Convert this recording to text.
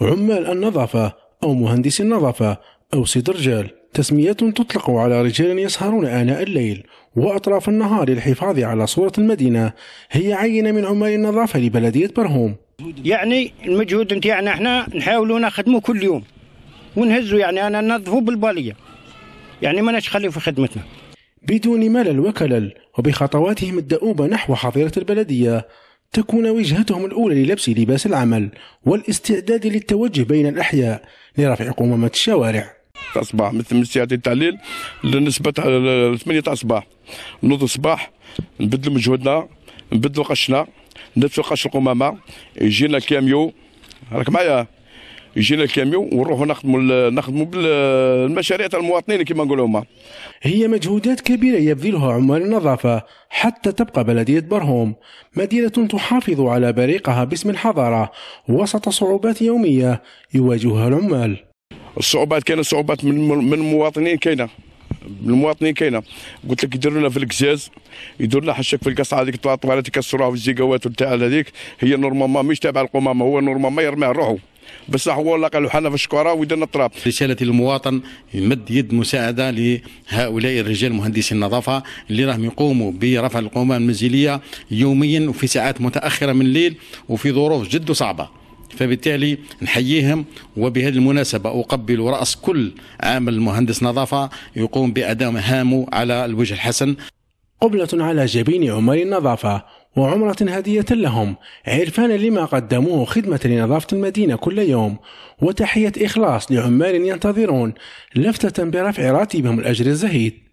عمال النظافة أو مهندسي النظافة أو سيد رجال تسميات تطلق على رجال يسهرون آناء الليل وأطراف النهار للحفاظ على صورة المدينة هي عينة من عمال النظافة لبلدية برهوم يعني المجهود نتاعنا يعني احنا نحاولوا نخدموا كل يوم ونهزوا يعني انا ننظفوا بالباليه يعني ما نخليو في خدمتنا بدون ملل وكلل وبخطواتهم الدؤوبة نحو حظيرة البلدية تكون وجهتهم الأولى للبس لباس العمل والاستعداد للتوجه بين الأحياء لرفع قمامة الشوارع الصباح مثل من التعليل لنسبة 8 تاع الصباح نوض الصباح نبدلوا مجهودنا نبدلوا قشنا نلبسوا قش القمامة يجينا كاميو راك معايا يجينا الكاميو ونروحوا نخدموا نخدموا بالمشاريع تاع المواطنين كما نقولوا هما هي مجهودات كبيرة يبذلها عمال النظافة حتى تبقى بلدية برهوم مدينة تحافظ على بريقها باسم الحضارة وسط صعوبات يومية يواجهها العمال الصعوبات كانت صعوبات من من المواطنين كاينه المواطنين كاينه قلت لك يديروا لنا في الكزاز يديروا لنا حشك في القصعه هذيك طلاطو هذيك كسروها في الزيكاوات وتاع هذيك هي نورمالمون مش تابعه للقمامه هو نورمالمون يرميها روحه بصح هو لقى حنا في الشكوره ويدنا التراب رسالة المواطن يمد يد مساعدة لهؤلاء الرجال مهندسي النظافة اللي راهم يقوموا برفع القمامة المنزلية يوميا وفي ساعات متأخرة من الليل وفي ظروف جد صعبة فبالتالي نحييهم وبهذه المناسبة أقبل رأس كل عامل مهندس نظافة يقوم بأداء مهامه على الوجه الحسن قبلة على جبين عمال النظافة وعمرة هدية لهم عرفانا لما قدموه خدمة لنظافة المدينة كل يوم وتحية إخلاص لعمال ينتظرون لفتة برفع راتبهم الأجر الزهيد